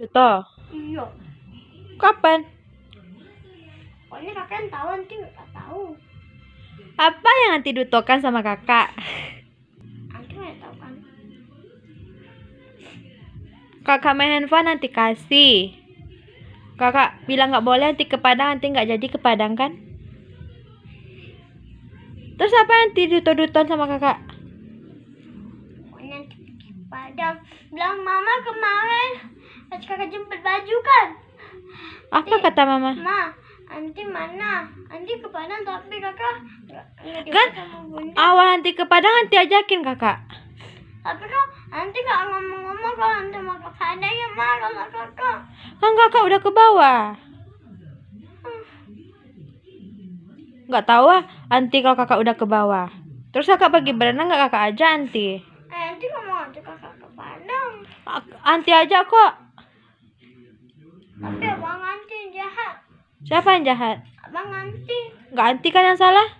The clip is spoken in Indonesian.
Juta. Iya. Kapan? Pokoknya kakak yang tahu nanti kakak tahu. Apa yang nanti dutokan sama kakak? Nanti nggak tahu kan. Kakak main handphone nanti kasih. Kakak bilang nggak boleh nanti ke Padang nanti nggak jadi ke Padang kan? Terus apa yang nanti duto-duton sama kakak? Pokoknya nanti ke Padang. Bilang mama kemarin kakak jemput baju kan apa nanti, kata mama ma nanti mana nanti ke Padang tapi kakak kan awal nanti ke Padang nanti ajakin kakak tapi kok nanti kak ngomong-ngomong kalau nanti mau ke Padang ya marah lah kakak kan kakak udah ke bawah nggak tahu ah anti kalau kakak udah ke bawah terus kakak pergi berenang nggak kakak aja anti eh, nanti ngomong aja kakak ke Padang anti aja kok tapi hmm. bang anti jahat. Siapa yang jahat? bang anti. Enggak anti kan yang salah?